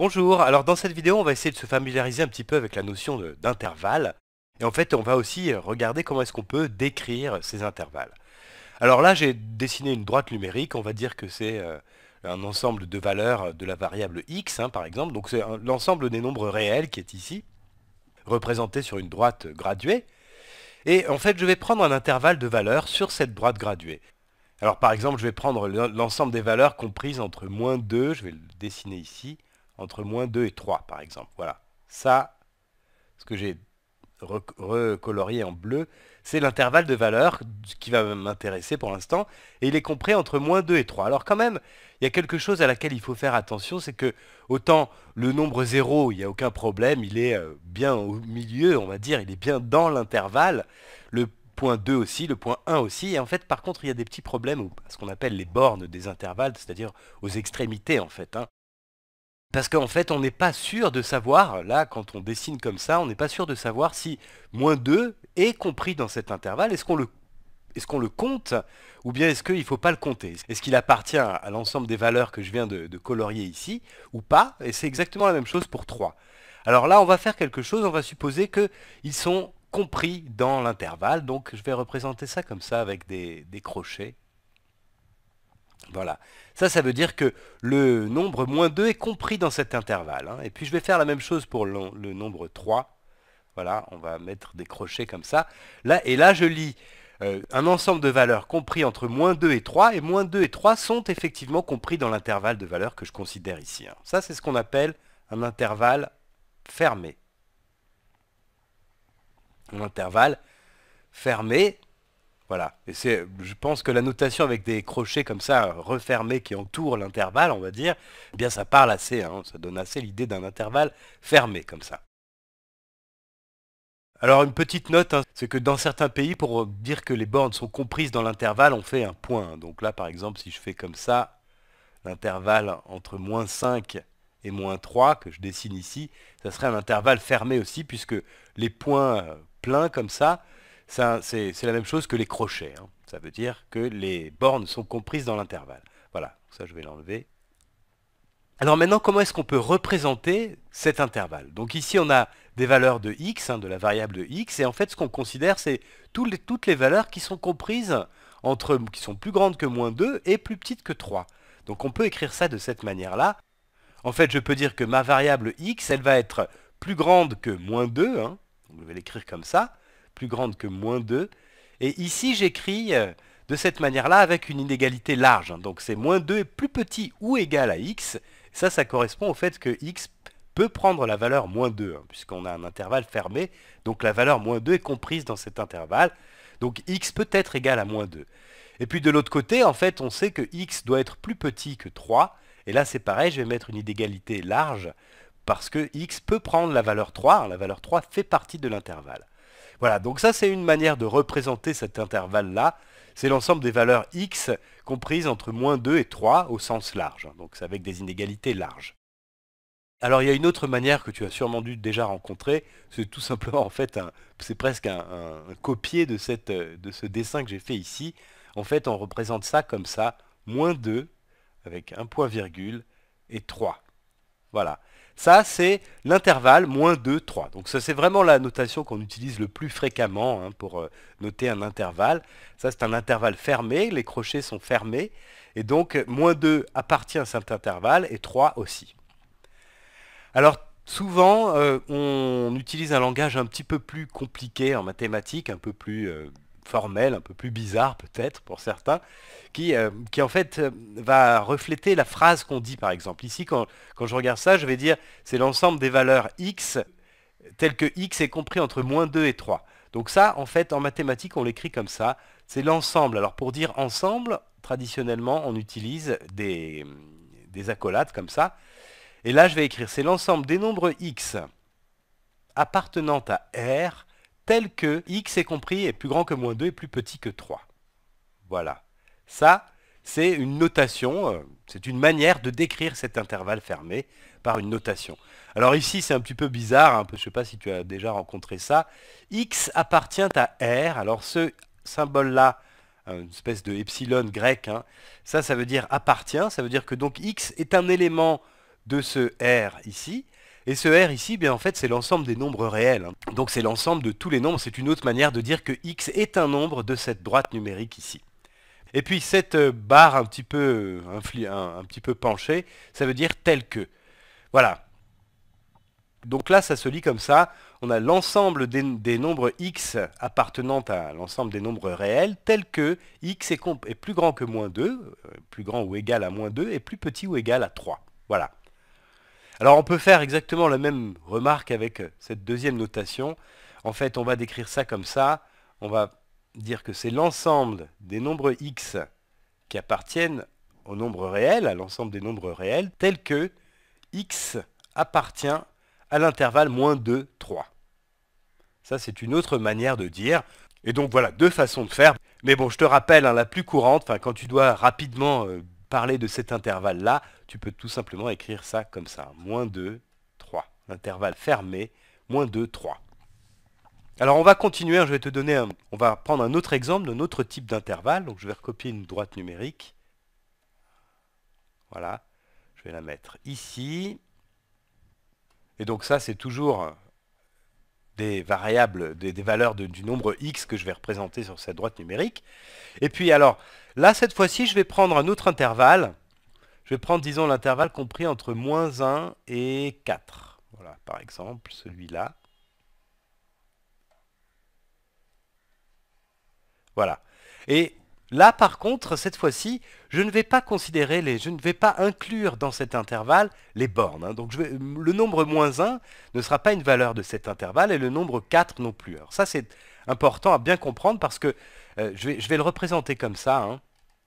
Bonjour, alors dans cette vidéo on va essayer de se familiariser un petit peu avec la notion d'intervalle et en fait on va aussi euh, regarder comment est-ce qu'on peut décrire ces intervalles. Alors là j'ai dessiné une droite numérique, on va dire que c'est euh, un ensemble de valeurs euh, de la variable x hein, par exemple, donc c'est l'ensemble des nombres réels qui est ici, représenté sur une droite graduée. Et en fait je vais prendre un intervalle de valeurs sur cette droite graduée. Alors par exemple je vais prendre l'ensemble des valeurs comprises entre moins 2, je vais le dessiner ici, entre moins 2 et 3 par exemple. Voilà, ça, ce que j'ai recolorié en bleu, c'est l'intervalle de valeur qui va m'intéresser pour l'instant, et il est compris entre moins 2 et 3. Alors quand même, il y a quelque chose à laquelle il faut faire attention, c'est que autant le nombre 0, il n'y a aucun problème, il est euh, bien au milieu, on va dire, il est bien dans l'intervalle, le point 2 aussi, le point 1 aussi, et en fait par contre il y a des petits problèmes ce qu'on appelle les bornes des intervalles, c'est-à-dire aux extrémités en fait. Hein. Parce qu'en fait, on n'est pas sûr de savoir, là, quand on dessine comme ça, on n'est pas sûr de savoir si moins 2 est compris dans cet intervalle. Est-ce qu'on le, est le, compte ou bien est-ce qu'il ne faut pas le compter Est-ce qu'il appartient à l'ensemble des valeurs que je viens de, colorier ici ou pas Et c'est exactement la même chose pour 3. Alors là, on va faire quelque chose, on va supposer qu'ils sont compris dans l'intervalle. Donc je vais représenter ça comme ça avec des crochets. Voilà. Ça, ça veut dire que le nombre moins 2 est compris dans cet intervalle. Hein. Et puis, je vais faire la même chose pour le, nombre 3. Voilà, on va mettre des crochets comme ça. Là, et là, je lis euh, un ensemble de valeurs compris entre moins 2 et 3. Et moins 2 et 3 sont effectivement compris dans l'intervalle de valeurs que je considère ici. Hein. Ça, c'est ce qu'on appelle un intervalle fermé. Un intervalle fermé voilà. Et c'est, je pense que la notation avec des crochets comme ça refermés qui entourent l'intervalle, on va dire, eh bien ça parle assez. Hein. ça donne assez l'idée d'un intervalle fermé comme ça. Alors une petite note, hein. c'est que dans certains pays, pour dire que les bornes sont comprises dans l'intervalle, on fait un point. Donc là, par exemple, si je fais comme ça, l'intervalle entre moins 5 et moins 3 que je dessine ici, ça serait un intervalle fermé aussi, puisque les points euh, pleins comme ça, c'est la même chose que les crochets. Hein. Ça veut dire que les bornes sont comprises dans l'intervalle. Voilà, ça je vais l'enlever. Alors maintenant, comment est-ce qu'on peut représenter cet intervalle Donc ici, on a des valeurs de x, hein, de la variable x, et en fait, ce qu'on considère, c'est toutes les valeurs qui sont comprises, entre, qui sont plus grandes que moins 2 et plus petites que 3. Donc on peut écrire ça de cette manière-là. En fait, je peux dire que ma variable x, elle va être plus grande que moins 2, hein, je vais l'écrire comme ça, plus grande que moins 2. Et ici, j'écris euh, de cette manière-là avec une inégalité large. Hein. Donc c'est moins 2 est plus petit ou égal à x. Ça, ça correspond au fait que x peut prendre la valeur moins 2, hein, puisqu'on a un intervalle fermé. Donc la valeur moins 2 est comprise dans cet intervalle. Donc x peut être égal à moins 2. Et puis de l'autre côté, en fait, on sait que x doit être plus petit que 3. Et là, c'est pareil, je vais mettre une inégalité large, parce que x peut prendre la valeur 3. Hein. la valeur 3 fait partie de l'intervalle. Voilà, donc ça c'est une manière de représenter cet intervalle-là. C'est l'ensemble des valeurs x comprises entre moins 2 et 3 au sens large, donc c'est avec des inégalités larges. Alors il y a une autre manière que tu as sûrement dû déjà rencontrer, c'est tout simplement en fait, c'est presque un, copier de, de ce dessin que j'ai fait ici. En fait on représente ça comme ça, moins 2 avec un point virgule et 3. Voilà. Ça, c'est l'intervalle moins 2, 3. Donc ça, c'est vraiment la notation qu'on utilise le plus fréquemment hein, pour euh, noter un intervalle. Ça, c'est un intervalle fermé, les crochets sont fermés. Et donc, moins 2 appartient à cet intervalle et 3 aussi. Alors, souvent, euh, on utilise un langage un petit peu plus compliqué en mathématiques, un peu plus euh, formelle, un peu plus bizarre peut-être pour certains, qui, euh, en fait euh, va refléter la phrase qu'on dit par exemple. Ici, quand, je regarde ça, je vais dire c'est l'ensemble des valeurs x telles que x est compris entre moins 2 et 3. Donc ça, en fait, en mathématiques, on l'écrit comme ça. C'est l'ensemble. Alors pour dire ensemble, traditionnellement, on utilise des, des accolades comme ça. Et là, je vais écrire c'est l'ensemble des nombres x appartenant à R tel que x est compris est plus grand que moins 2 et plus petit que 3. Voilà. Ça, c'est une notation, euh, c'est une manière de décrire cet intervalle fermé par une notation. Alors ici, c'est un petit peu bizarre, hein, je ne sais pas si tu as déjà rencontré ça. X appartient à R, alors ce symbole-là, une espèce de epsilon grec, hein, ça, ça veut dire appartient, ça veut dire que donc X est un élément de ce R ici, et ce R ici, bien en fait, c'est l'ensemble des nombres réels. Hein. Donc c'est l'ensemble de tous les nombres, c'est une autre manière de dire que X est un nombre de cette droite numérique ici. Et puis cette euh, barre un petit peu, euh, un, petit peu penchée, ça veut dire tel que. Voilà. Donc là, ça se lit comme ça. On a l'ensemble des, nombres x appartenant à l'ensemble des nombres réels, tel que x est, est plus grand que moins 2, euh, plus grand ou égal à moins 2, et plus petit ou égal à 3. Voilà. Alors on peut faire exactement la même remarque avec euh, cette deuxième notation. En fait, on va décrire ça comme ça. On va dire que c'est l'ensemble des nombres x qui appartiennent au nombre réel, à l'ensemble des nombres réels, tel que x appartient à l'intervalle moins 2, 3. Ça, c'est une autre manière de dire. Et donc voilà, deux façons de faire. Mais bon, je te rappelle, hein, la plus courante, quand tu dois rapidement euh, parler de cet intervalle-là, tu peux tout simplement écrire ça comme ça. Moins 2, 3. l'intervalle fermé, moins 2, 3. Alors on va continuer, hein, je vais te donner On va prendre un autre exemple d'un autre type d'intervalle. Donc je vais recopier une droite numérique. Voilà. Je vais la mettre ici. Et donc ça, c'est toujours des variables, des, valeurs du nombre x que je vais représenter sur cette droite numérique. Et puis alors, là, cette fois-ci, je vais prendre un autre intervalle. Je vais prendre, disons, l'intervalle compris entre moins 1 et 4. Voilà, par exemple, celui-là. Voilà. Et Là, par contre, cette fois-ci, je ne vais pas considérer les, je ne vais pas inclure dans cet intervalle les bornes. Hein. Donc, le nombre moins 1 ne sera pas une valeur de cet intervalle et le nombre 4 non plus. ça, c'est important à bien comprendre parce que euh, je, vais, le représenter comme ça, hein,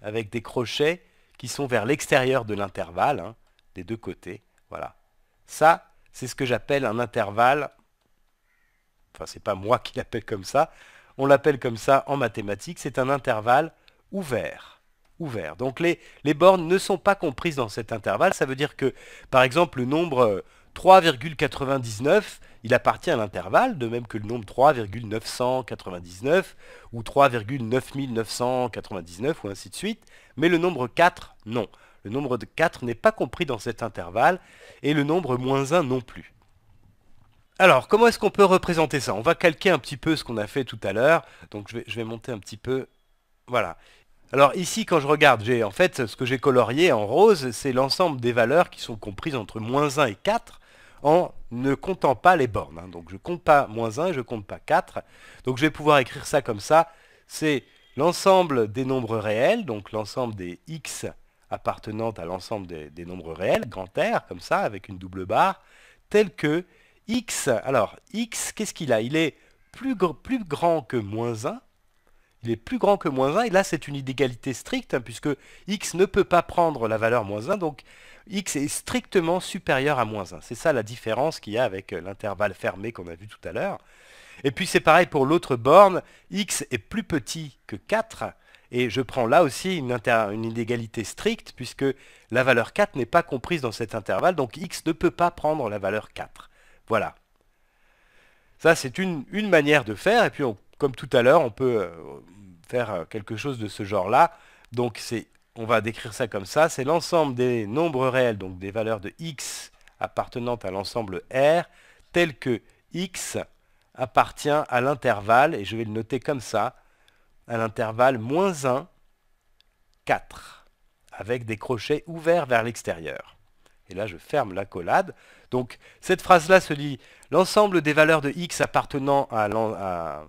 avec des crochets qui sont vers l'extérieur de l'intervalle, hein, des deux côtés. Voilà. Ça, c'est ce que j'appelle un intervalle. Enfin, n'est pas moi qui l'appelle comme ça. On l'appelle comme ça en mathématiques. C'est un intervalle ouvert. ouvert. Donc les, les bornes ne sont pas comprises dans cet intervalle. Ça veut dire que, par exemple, le nombre 3,99, euh, il appartient à l'intervalle, de même que le nombre 3,999 ou 3,9999 ou ainsi de suite, mais le nombre 4, non. Le nombre de 4 n'est pas compris dans cet intervalle et le nombre moins 1 non plus. Alors, comment est-ce qu'on peut représenter ça On va calquer un petit peu ce qu'on a fait tout à l'heure. Donc, je vais, je vais, monter un petit peu. Voilà. Alors ici, quand je regarde, j'ai en fait ce que j'ai colorié en rose, c'est l'ensemble des valeurs qui sont comprises entre moins 1 et 4 en ne comptant pas les bornes. Hein. Donc je ne compte pas moins 1 et je compte pas 4. Donc je vais pouvoir écrire ça comme ça. C'est l'ensemble des nombres réels, donc l'ensemble des x appartenant à l'ensemble des, nombres réels, grand R, comme ça, avec une double barre, tel que x. Alors x, qu'est-ce qu'il a Il est plus, plus grand que moins 1 il est plus grand que moins 1, et là c'est une inégalité stricte, hein, puisque x ne peut pas prendre la valeur moins 1, donc x est strictement supérieur à moins 1. C'est ça la différence qu'il y a avec euh, l'intervalle fermé qu'on a vu tout à l'heure. Et puis c'est pareil pour l'autre borne, x est plus petit que 4, et je prends là aussi une, une inégalité stricte, puisque la valeur 4 n'est pas comprise dans cet intervalle, donc x ne peut pas prendre la valeur 4. Voilà. Ça, c'est une, une manière de faire, et puis on comme tout à l'heure, on peut euh, faire euh, quelque chose de ce genre-là. Donc on va décrire ça comme ça, c'est l'ensemble des nombres réels, donc des valeurs de x appartenant à l'ensemble R, tel que x appartient à l'intervalle, et je vais le noter comme ça, à l'intervalle moins 1, 4, avec des crochets ouverts vers l'extérieur. Et là, je ferme la collade. Donc cette phrase-là se lit « l'ensemble des valeurs de x appartenant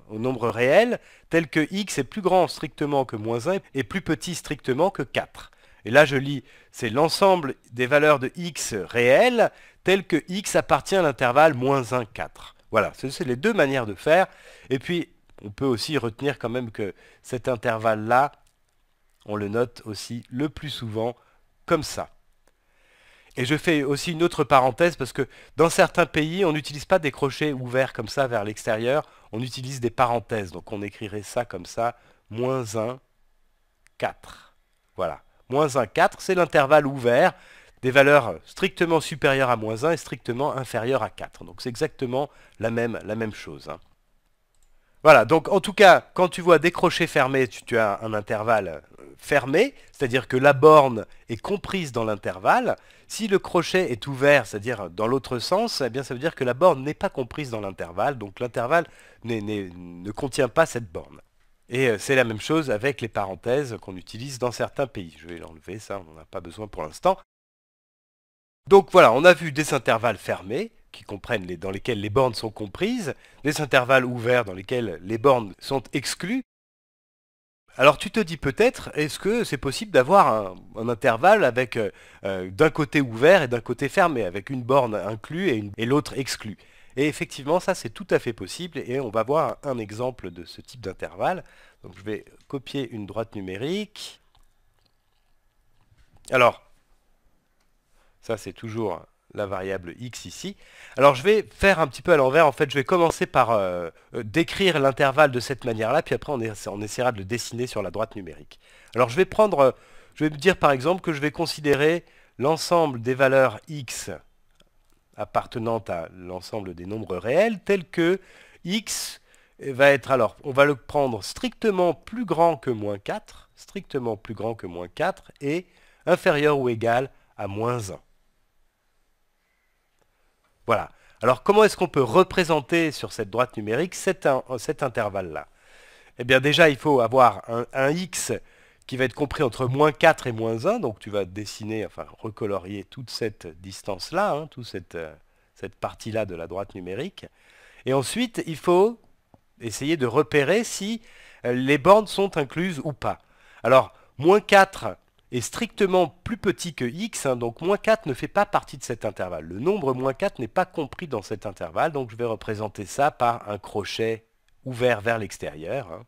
au nombre réel, tel que x est plus grand strictement que moins 1 et plus petit strictement que 4. Et là je lis c'est l'ensemble des valeurs de x réelles, tel que x appartient à l'intervalle moins 1, 4. Voilà, c'est les deux manières de faire. Et puis, on peut aussi retenir quand même que cet intervalle-là, on le note aussi le plus souvent comme ça. Et je fais aussi une autre parenthèse parce que dans certains pays, on n'utilise pas des crochets ouverts comme ça vers l'extérieur, on utilise des parenthèses. Donc on écrirait ça comme ça, moins 1, 4. Voilà. Moins 1, 4, c'est l'intervalle ouvert des valeurs strictement supérieures à moins 1 et strictement inférieures à 4. Donc c'est exactement la même, chose. Hein. Voilà, donc en tout cas, quand tu vois des crochets fermés, tu, as un intervalle euh, fermé, c'est-à-dire que la borne est comprise dans l'intervalle. Si le crochet est ouvert, c'est-à-dire dans l'autre sens, eh bien ça veut dire que la borne n'est pas comprise dans l'intervalle, donc l'intervalle ne contient pas cette borne. Et euh, c'est la même chose avec les parenthèses qu'on utilise dans certains pays. Je vais l'enlever, ça on n'en a pas besoin pour l'instant. Donc voilà, on a vu des intervalles fermés, qui comprennent les, dans lesquelles les bornes sont comprises, les intervalles ouverts dans lesquels les bornes sont exclues. Alors tu te dis peut-être, est-ce que c'est possible d'avoir un, intervalle avec euh, euh, d'un côté ouvert et d'un côté fermé, avec une borne inclue et, l'autre exclue Et effectivement, ça c'est tout à fait possible et on va voir un, un exemple de ce type d'intervalle. Donc je vais copier une droite numérique. Alors, ça c'est toujours la variable x ici. Alors je vais faire un petit peu à l'envers, en fait je vais commencer par euh, euh, décrire l'intervalle de cette manière-là, puis après on, essaiera de le dessiner sur la droite numérique. Alors je vais prendre, euh, je vais me dire par exemple que je vais considérer l'ensemble des valeurs x appartenant à l'ensemble des nombres réels, tels que x va être, alors on va le prendre strictement plus grand que moins 4, strictement plus grand que moins 4, et inférieur ou égal à moins 1. Voilà. Alors comment est-ce qu'on peut représenter sur cette droite numérique cet, intervalle-là Eh bien déjà, il faut avoir un, x qui va être compris entre moins 4 et moins 1, donc tu vas dessiner, enfin recolorier toute cette distance-là, hein, toute cette, euh, cette partie-là de la droite numérique. Et ensuite, il faut essayer de repérer si euh, les bornes sont incluses ou pas. Alors, moins 4, est strictement plus petit que x, hein, donc moins 4 ne fait pas partie de cet intervalle. Le nombre moins 4 n'est pas compris dans cet intervalle, donc je vais représenter ça par un crochet ouvert vers l'extérieur. Hein,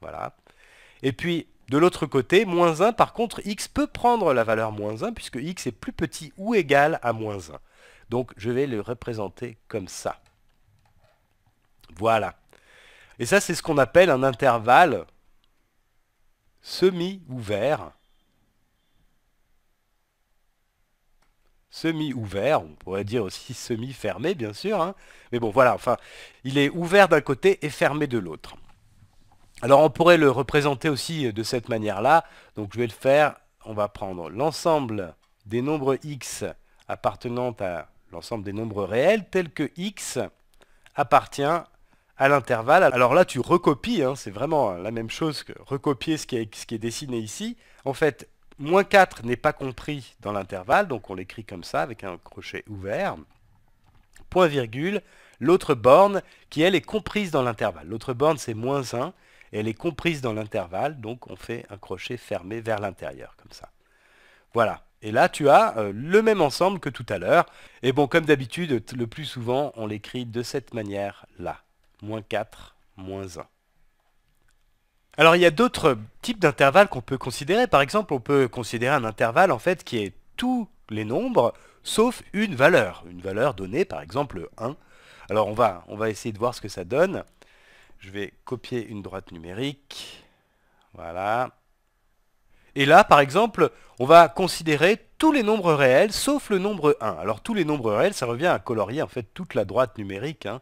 voilà. Et puis, de l'autre côté, moins 1, par contre, x peut prendre la valeur moins 1, puisque x est plus petit ou égal à moins 1. Donc, je vais le représenter comme ça. Voilà. Et ça, c'est ce qu'on appelle un intervalle semi-ouvert semi-ouvert, on pourrait dire aussi semi-fermé bien sûr, hein. mais bon voilà, enfin, il est ouvert d'un côté et fermé de l'autre. Alors on pourrait le représenter aussi de cette manière-là, donc je vais le faire, on va prendre l'ensemble des nombres x appartenant à l'ensemble des nombres réels, tels que x appartient à l'intervalle. Alors là, tu recopies, hein, c'est vraiment la même chose que recopier ce qui est dessiné ici. En fait, moins 4 n'est pas compris dans l'intervalle, donc on l'écrit comme ça, avec un crochet ouvert, point virgule, l'autre borne qui, elle, est comprise dans l'intervalle. L'autre borne, c'est moins 1, elle est comprise dans l'intervalle, donc on fait un crochet fermé vers l'intérieur, comme ça. Voilà. Et là, tu as euh, le même ensemble que tout à l'heure. Et bon, comme d'habitude, le plus souvent, on l'écrit de cette manière-là. Moins 4, moins 1. Alors il y a d'autres types d'intervalles qu'on peut considérer. Par exemple, on peut considérer un intervalle en fait qui est tous les nombres sauf une valeur. Une valeur donnée, par exemple 1. Alors on va, on va essayer de voir ce que ça donne. Je vais copier une droite numérique. Voilà. Et là, par exemple, on va considérer tous les nombres réels sauf le nombre 1. Alors tous les nombres réels, ça revient à colorier en fait toute la droite numérique. Hein.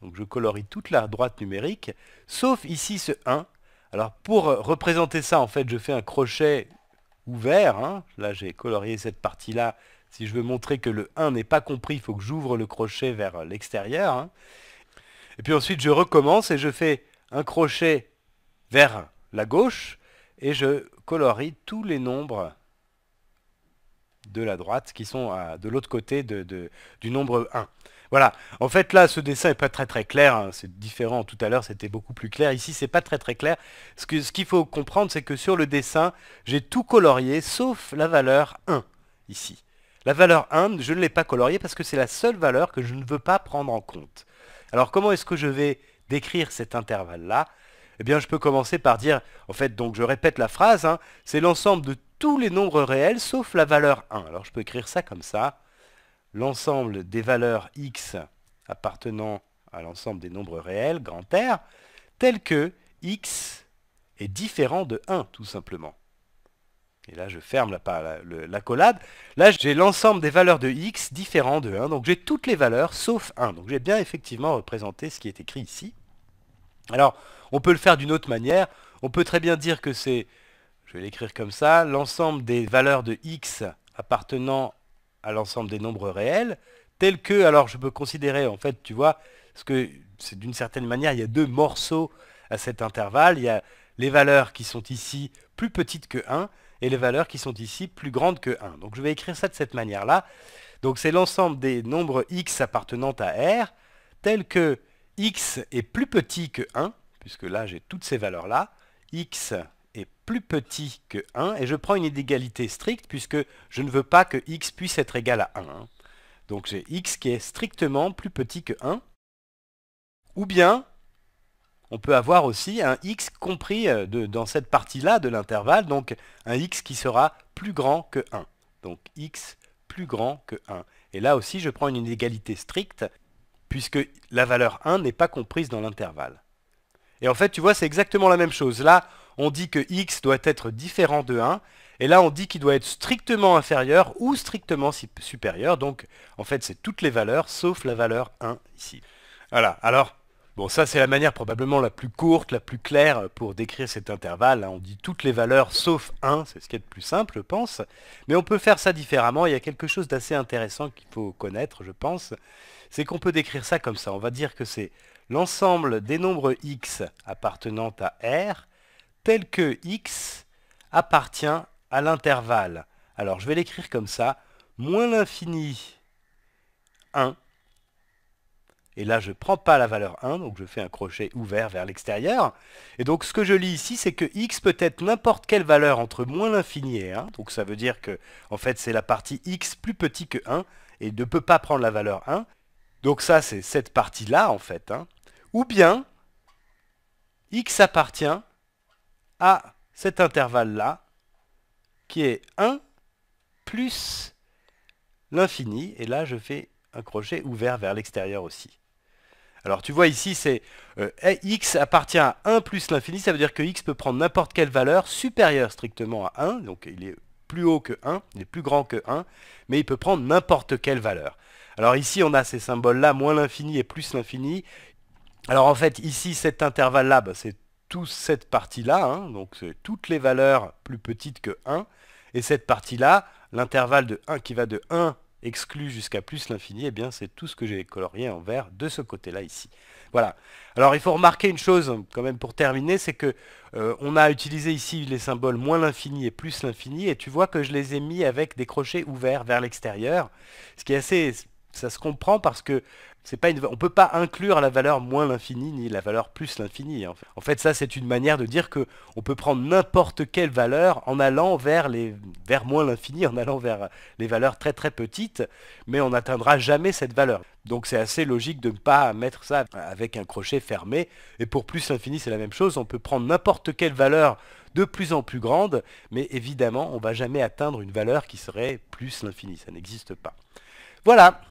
Donc je colorie toute la droite numérique, sauf ici ce 1 alors pour euh, représenter ça, en fait, je fais un crochet ouvert. Hein. Là, j'ai colorié cette partie-là. Si je veux montrer que le 1 n'est pas compris, il faut que j'ouvre le crochet vers euh, l'extérieur. Hein. Et puis ensuite, je recommence et je fais un crochet vers la gauche et je colorie tous les nombres de la droite qui sont de l'autre côté du nombre 1. Voilà. En fait, là, ce dessin n'est pas très très clair. Hein. C'est différent. Tout à l'heure, c'était beaucoup plus clair. Ici, c'est pas très très clair. Ce qu'il faut comprendre, c'est que sur le dessin, j'ai tout colorié, sauf la valeur 1, ici. La valeur 1, je ne l'ai pas coloriée parce que c'est la seule valeur que je ne veux pas prendre en compte. Alors, comment est-ce que je vais décrire cet intervalle-là Eh bien, je peux commencer par dire, en fait, donc je répète la phrase, hein, c'est l'ensemble de tous les nombres réels sauf la valeur 1. Alors, je peux écrire ça comme ça l'ensemble des valeurs x appartenant à l'ensemble des nombres réels, grand R, tel que x est différent de 1, tout simplement. Et là, je ferme La, collade. là, j'ai l'ensemble des valeurs de x différent de 1, donc j'ai toutes les valeurs sauf 1. Donc j'ai bien effectivement représenté ce qui est écrit ici. Alors, on peut le faire d'une autre manière. On peut très bien dire que c'est, je vais l'écrire comme ça, l'ensemble des valeurs de x appartenant à l'ensemble des nombres réels, tels que, alors je peux considérer en fait, tu vois, parce que c'est d'une certaine manière, il y a deux morceaux à cet intervalle, il y a les valeurs qui sont ici plus petites que 1 et les valeurs qui sont ici plus grandes que 1. Donc je vais écrire ça de cette manière-là. Donc c'est l'ensemble des nombres x appartenant à R, tels que x est plus petit que 1, puisque là j'ai toutes ces valeurs-là, x est plus petit que 1, et je prends une inégalité stricte, puisque je ne veux pas que x puisse être égal à 1. Hein. Donc j'ai x qui est strictement plus petit que 1. Ou bien, on peut avoir aussi un x compris euh, dans cette partie-là de l'intervalle, donc un x qui sera plus grand que 1. Donc x plus grand que 1. Et là aussi, je prends une inégalité stricte, puisque la valeur 1 n'est pas comprise dans l'intervalle. Et en fait, tu vois, c'est exactement la même chose. Là, on dit que x doit être différent de 1, et là on dit qu'il doit être strictement inférieur ou strictement supérieur, donc en fait c'est toutes les valeurs sauf la valeur 1 ici. Voilà, alors, bon ça c'est la manière probablement la plus courte, la plus claire euh, pour décrire cet intervalle, hein. on dit toutes les valeurs sauf 1, c'est ce qui est le plus simple je pense, mais on peut faire ça différemment, il y a quelque chose d'assez intéressant qu'il faut connaître je pense, c'est qu'on peut décrire ça comme ça, on va dire que c'est l'ensemble des nombres x appartenant à R tel que x appartient à l'intervalle. Alors je vais l'écrire comme ça, moins l'infini 1, et là je ne prends pas la valeur 1, donc je fais un crochet ouvert vers l'extérieur. Et donc ce que je lis ici, c'est que x peut être n'importe quelle valeur entre moins l'infini et 1, donc ça veut dire que en fait c'est la partie x plus petit que 1, et ne peut pas prendre la valeur 1. Donc ça c'est cette partie-là en fait. Hein. Ou bien, x appartient à cet intervalle-là, qui est 1 plus l'infini. Et là, je fais un crochet ouvert vers l'extérieur aussi. Alors tu vois ici, c'est euh, x appartient à 1 plus l'infini, ça veut dire que x peut prendre n'importe quelle valeur supérieure strictement à 1, donc il est plus haut que 1, il est plus grand que 1, mais il peut prendre n'importe quelle valeur. Alors ici, on a ces symboles-là, moins l'infini et plus l'infini. Alors en fait, ici, cet intervalle-là, bah, c'est toute cette partie-là, hein, donc toutes les valeurs plus petites que 1, et cette partie-là, l'intervalle de 1 qui va de 1 exclu jusqu'à plus l'infini, et eh bien c'est tout ce que j'ai colorié en vert de ce côté-là ici. Voilà. Alors il faut remarquer une chose quand même pour terminer, c'est que euh, on a utilisé ici les symboles moins l'infini et plus l'infini, et tu vois que je les ai mis avec des crochets ouverts vers l'extérieur, ce qui est assez... ça se comprend parce que c'est pas une... On peut pas inclure la valeur moins l'infini ni la valeur plus l'infini. En, fait. ça c'est une manière de dire que on peut prendre n'importe quelle valeur en allant vers les vers moins l'infini, en allant vers les valeurs très très petites, mais on n'atteindra jamais cette valeur. Donc c'est assez logique de ne pas mettre ça avec un crochet fermé. Et pour plus l'infini, c'est la même chose. On peut prendre n'importe quelle valeur de plus en plus grande, mais évidemment, on va jamais atteindre une valeur qui serait plus l'infini. Ça n'existe pas. Voilà,